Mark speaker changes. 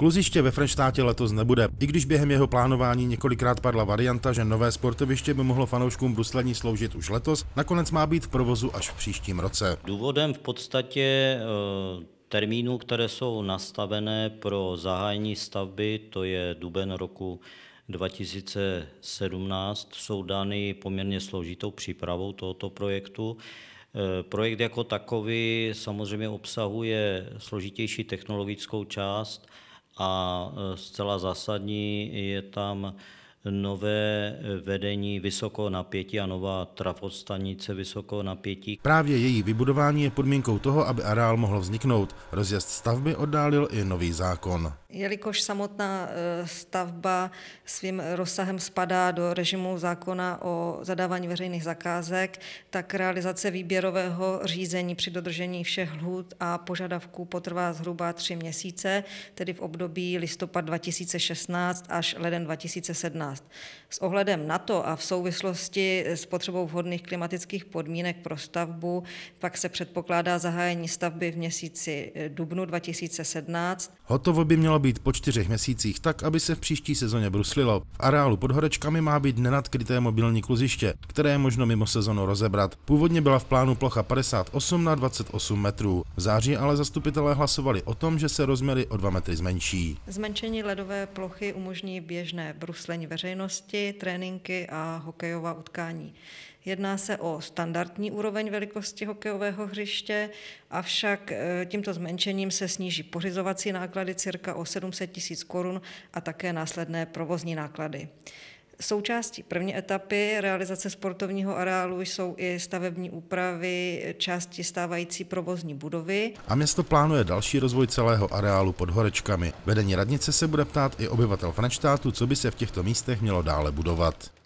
Speaker 1: Kluziště ve Frenštátě letos nebude, i když během jeho plánování několikrát padla varianta, že nové sportoviště by mohlo fanouškům Bruslení sloužit už letos, nakonec má být v provozu až v příštím
Speaker 2: roce. Důvodem v podstatě eh, termínů, které jsou nastavené pro zahájení stavby, to je duben roku 2017, jsou dány poměrně složitou přípravou tohoto projektu. Eh, projekt jako takový samozřejmě obsahuje složitější technologickou část, a e, zcela zásadní je tam nové eh, vedení vysoko napětí a nová trafostanice vysoko napětí. Právě
Speaker 1: její vybudování je podmínkou toho, aby areál mohl vzniknout. Rozjezd stavby oddálil i nový zákon.
Speaker 3: Jelikož samotná eh, stavba svým rozsahem spadá do režimu zákona o zadávání veřejných zakázek, tak realizace výběrového řízení při dodržení všech lhůt a požadavků potrvá zhruba tři měsíce, tedy v období listopad 2016 až leden 2017. 2015. S ohledem na to a v souvislosti s potřebou vhodných klimatických podmínek pro stavbu pak se předpokládá zahájení stavby v měsíci eh, dubnu 2017.
Speaker 1: Hotovo by mělo být po čtyřech měsících tak, aby se v příští sezóně bruslilo. V areálu pod horečkami má být nenadkryté mobilní kluziště, které je možno mimo sezonu rozebrat. Původně byla v plánu plocha 58 na 28 metrů. V září ale zastupitelé hlasovali o tom, že se rozměry o 2 metry zmenší.
Speaker 3: Zmenšení ledové plochy umožní běžné bruslení veřejnosti veřejnosti, tréninky a hokejová utkání. Jedná se o standardní úroveň velikosti hokejového hřiště, avšak e, tímto zmenšením se sníží pořizovací náklady cirka o 700 tisíc korun a také následné provozní náklady. Součástí první etapy realizace sportovního areálu jsou i stavební úpravy části stávající provozní budovy.
Speaker 1: A město plánuje další rozvoj celého areálu pod horečkami. Vedení radnice se bude ptát i obyvatel Frenštátu, co by se v těchto místech mělo dále budovat.